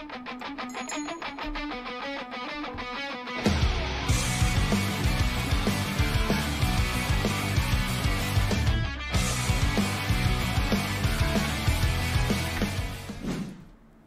フフフフフ。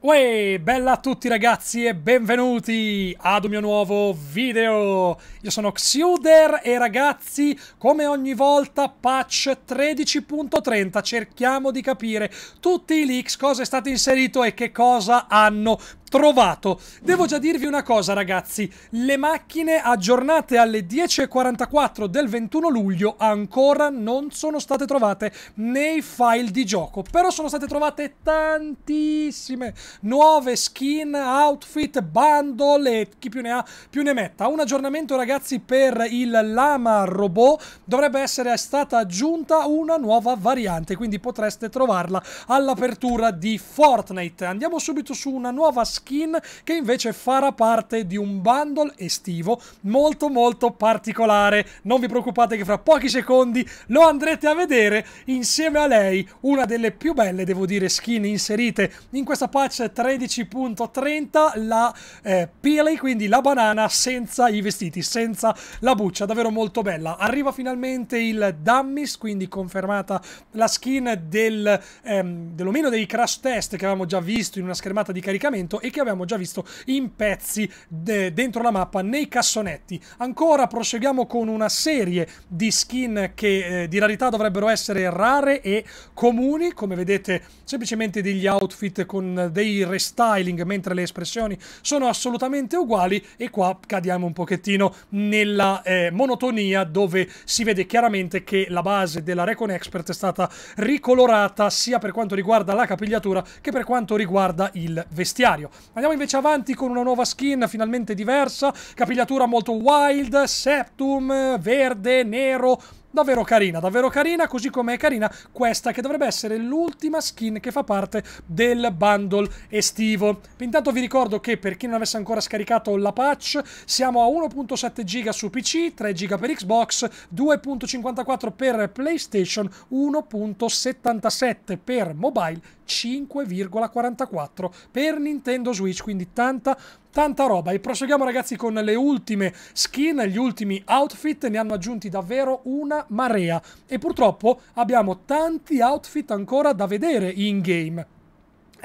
Uè, bella a tutti ragazzi e benvenuti ad un mio nuovo video! Io sono Xuder e ragazzi, come ogni volta, patch 13.30, cerchiamo di capire tutti i leaks, cosa è stato inserito e che cosa hanno trovato. Devo già dirvi una cosa ragazzi, le macchine aggiornate alle 10.44 del 21 luglio ancora non sono state trovate nei file di gioco, però sono state trovate tantissime nuove skin, outfit, bundle e chi più ne ha più ne metta. Un aggiornamento ragazzi per il lama robot dovrebbe essere stata aggiunta una nuova variante, quindi potreste trovarla all'apertura di Fortnite. Andiamo subito su una nuova skin skin che invece farà parte di un bundle estivo molto molto particolare. Non vi preoccupate che fra pochi secondi lo andrete a vedere insieme a lei, una delle più belle devo dire skin inserite in questa patch 13.30, la eh, Peely, quindi la banana senza i vestiti, senza la buccia, davvero molto bella. Arriva finalmente il Dummies, quindi confermata la skin del, ehm, dell'omino dei crash test che avevamo già visto in una schermata di caricamento e che avevamo già visto in pezzi dentro la mappa nei cassonetti. Ancora proseguiamo con una serie di skin che eh, di rarità dovrebbero essere rare e comuni, come vedete semplicemente degli outfit con dei restyling, mentre le espressioni sono assolutamente uguali e qua cadiamo un pochettino nella eh, monotonia dove si vede chiaramente che la base della Recon Expert è stata ricolorata sia per quanto riguarda la capigliatura che per quanto riguarda il vestiario. Andiamo invece avanti con una nuova skin finalmente diversa, capigliatura molto wild, septum, verde, nero, davvero carina, davvero carina, così come è carina questa che dovrebbe essere l'ultima skin che fa parte del bundle estivo. Intanto vi ricordo che per chi non avesse ancora scaricato la patch siamo a 1.7 giga su PC, 3 giga per Xbox, 2.54 per PlayStation, 1.77 per mobile 5,44 per Nintendo Switch, quindi tanta tanta roba e proseguiamo ragazzi con le ultime skin, gli ultimi outfit, ne hanno aggiunti davvero una marea e purtroppo abbiamo tanti outfit ancora da vedere in game.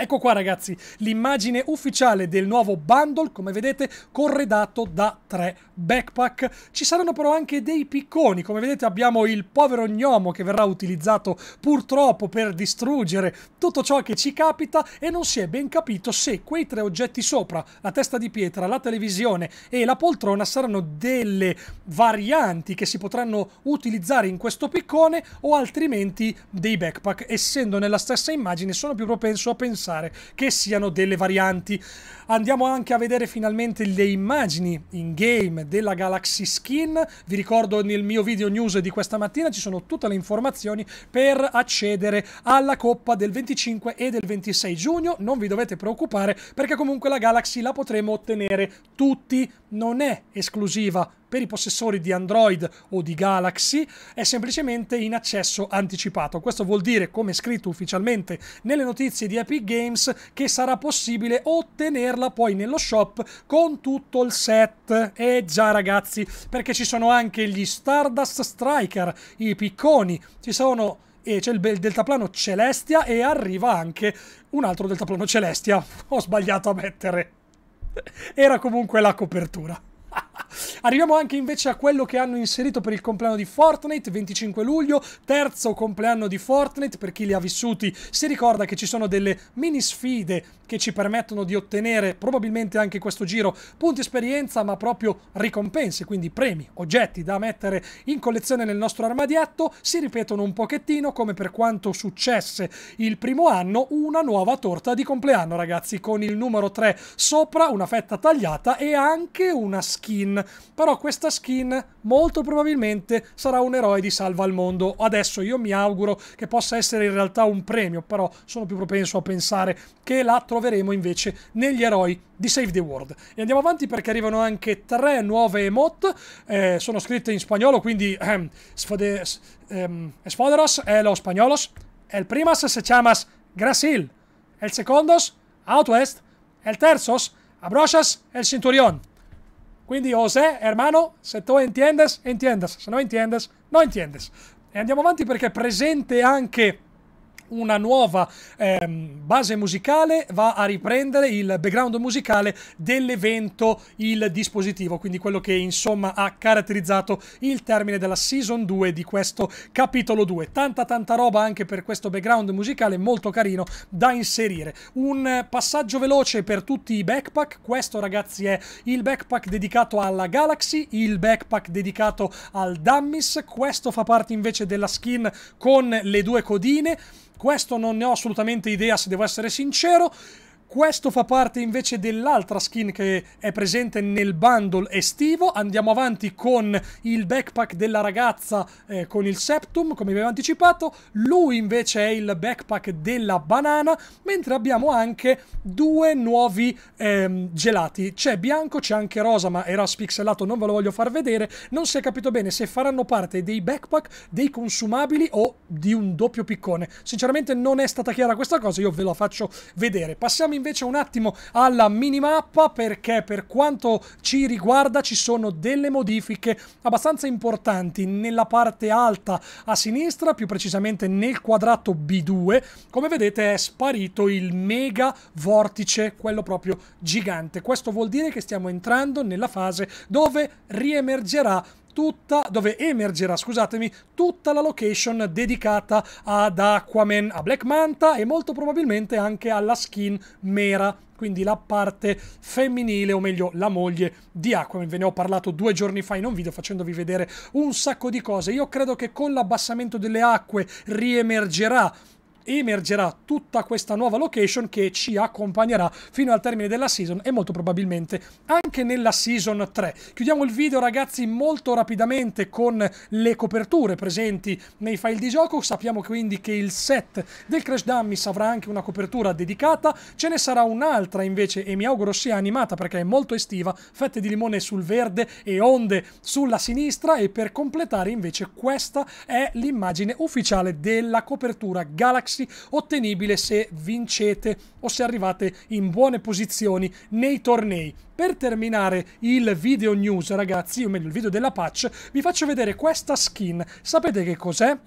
Ecco qua ragazzi l'immagine ufficiale del nuovo bundle, come vedete corredato da tre backpack. Ci saranno però anche dei picconi, come vedete abbiamo il povero gnomo che verrà utilizzato purtroppo per distruggere tutto ciò che ci capita e non si è ben capito se quei tre oggetti sopra, la testa di pietra, la televisione e la poltrona saranno delle varianti che si potranno utilizzare in questo piccone o altrimenti dei backpack, essendo nella stessa immagine sono più propenso a pensare pensare che siano delle varianti. Andiamo anche a vedere finalmente le immagini in game della Galaxy Skin. Vi ricordo nel mio video news di questa mattina ci sono tutte le informazioni per accedere alla coppa del 25 e del 26 giugno. Non vi dovete preoccupare perché comunque la Galaxy la potremo ottenere tutti. Non è esclusiva per i possessori di Android o di Galaxy è semplicemente in accesso anticipato. Questo vuol dire, come scritto ufficialmente nelle notizie di Epic Games, che sarà possibile ottenerla poi nello shop con tutto il set. E già ragazzi, perché ci sono anche gli Stardust Striker, i picconi, ci sono e c'è il, deltaplano Celestia e arriva anche un altro deltaplano Celestia. Ho sbagliato a mettere. Era comunque la copertura. Arriviamo anche invece a quello che hanno inserito per il compleanno di Fortnite, 25 luglio, terzo compleanno di Fortnite, per chi li ha vissuti si ricorda che ci sono delle mini sfide che ci permettono di ottenere probabilmente anche questo giro punti esperienza, ma proprio ricompense, quindi premi, oggetti da mettere in collezione nel nostro armadietto, si ripetono un pochettino come per quanto successe il primo anno, una nuova torta di compleanno ragazzi, con il numero 3 sopra, una fetta tagliata e anche una schiena skin, però questa skin molto probabilmente sarà un eroe di salva al mondo. Adesso io mi auguro che possa essere in realtà un premio, però sono più propenso a pensare che la troveremo invece negli eroi di Save the World. E andiamo avanti perché arrivano anche tre nuove emote, eh, sono scritte in spagnolo, quindi ehm, sfades, ehm, Esfoderos è lo spagnolos, el primas se chiamas Grasil, el secondos Outwest, el terzo Abrochas e il Centurion. Quindi José, hermano, se tu entiendes, entiendes. Se no entiendes, no entiendes. E andiamo avanti perché è presente anche una nuova ehm, base musicale va a riprendere il background musicale dell'evento il dispositivo, quindi quello che insomma ha caratterizzato il termine della season 2 di questo capitolo 2. Tanta tanta roba anche per questo background musicale molto carino da inserire. Un passaggio veloce per tutti i backpack, questo ragazzi è il backpack dedicato alla Galaxy, il backpack dedicato al Dummies, questo fa parte invece della skin con le due codine questo non ne ho assolutamente idea, se devo essere sincero. Questo fa parte invece dell'altra skin che è presente nel bundle estivo. Andiamo avanti con il backpack della ragazza eh, con il septum, come vi avevo anticipato. Lui invece è il backpack della banana, mentre abbiamo anche due nuovi ehm, gelati. C'è bianco, c'è anche rosa, ma era spixelato, non ve lo voglio far vedere. Non si è capito bene se faranno parte dei backpack, dei consumabili o di un doppio piccone. Sinceramente non è stata chiara questa cosa, io ve la faccio vedere. Passiamo in invece un attimo alla minimappa perché per quanto ci riguarda ci sono delle modifiche abbastanza importanti nella parte alta a sinistra, più precisamente nel quadrato B2. Come vedete è sparito il mega vortice, quello proprio gigante. Questo vuol dire che stiamo entrando nella fase dove riemergerà Tutta, dove emergerà, scusatemi, tutta la location dedicata ad Aquaman, a Black Manta e molto probabilmente anche alla skin Mera, quindi la parte femminile, o meglio la moglie di Aquaman. Ve ne ho parlato due giorni fa in un video facendovi vedere un sacco di cose. Io credo che con l'abbassamento delle acque riemergerà emergerà tutta questa nuova location che ci accompagnerà fino al termine della season e molto probabilmente anche nella season 3. Chiudiamo il video ragazzi molto rapidamente con le coperture presenti nei file di gioco, sappiamo quindi che il set del Crash Dummies avrà anche una copertura dedicata, ce ne sarà un'altra invece e mi auguro sia animata perché è molto estiva, fette di limone sul verde e onde sulla sinistra e per completare invece questa è l'immagine ufficiale della copertura Galaxy successi ottenibile se vincete o se arrivate in buone posizioni nei tornei. Per terminare il video news ragazzi, o meglio il video della patch, vi faccio vedere questa skin. Sapete che cos'è?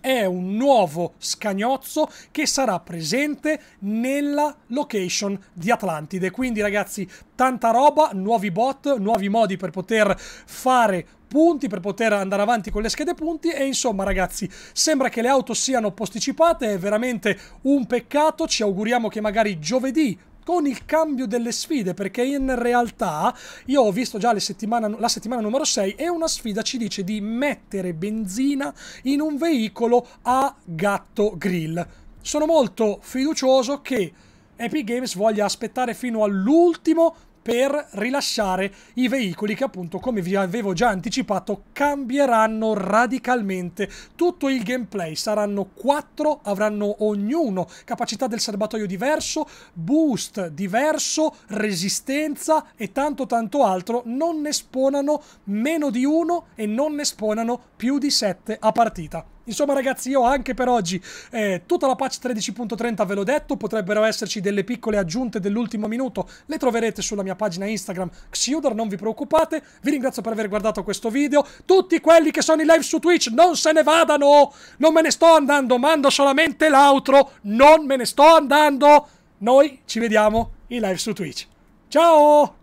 è un nuovo scagnozzo che sarà presente nella location di Atlantide. Quindi ragazzi, tanta roba, nuovi bot, nuovi modi per poter fare punti per poter andare avanti con le schede punti e insomma ragazzi sembra che le auto siano posticipate è veramente un peccato ci auguriamo che magari giovedì con il cambio delle sfide, perché in realtà io ho visto già settimana, la settimana numero 6 e una sfida ci dice di mettere benzina in un veicolo a gatto grill. Sono molto fiducioso che Epic Games voglia aspettare fino all'ultimo per rilasciare i veicoli che appunto come vi avevo già anticipato cambieranno radicalmente tutto il gameplay saranno quattro avranno ognuno capacità del serbatoio diverso boost diverso resistenza e tanto tanto altro non ne sponano meno di uno e non ne sponano più di sette a partita Insomma ragazzi io anche per oggi eh, tutta la patch 13.30 ve l'ho detto, potrebbero esserci delle piccole aggiunte dell'ultimo minuto, le troverete sulla mia pagina Instagram Xiudor, non vi preoccupate, vi ringrazio per aver guardato questo video, tutti quelli che sono in live su Twitch non se ne vadano, non me ne sto andando, mando solamente l'altro, non me ne sto andando, noi ci vediamo in live su Twitch, ciao!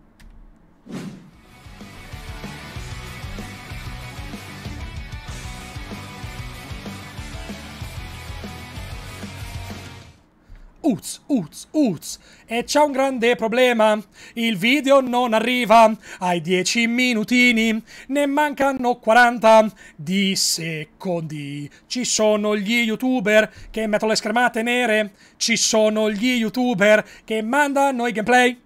Uz, uz, uz. E c'è un grande problema. Il video non arriva ai 10 minutini. Ne mancano 40 di secondi. Ci sono gli youtuber che mettono le schermate nere. Ci sono gli youtuber che mandano i gameplay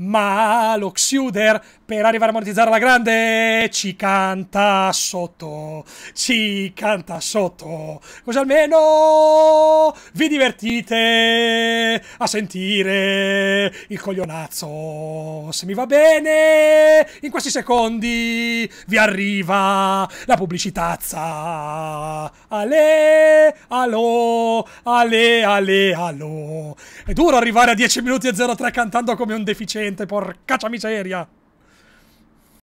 ma lo Xuder per arrivare a monetizzare la grande ci canta sotto, ci canta sotto, così almeno vi divertite a sentire il coglionazzo. Se mi va bene, in questi secondi vi arriva la pubblicitazza. Ale, allo, ale, ale, allo. È duro arrivare a 10 minuti e 03 cantando come un deficiente gente, porcaccia miseria!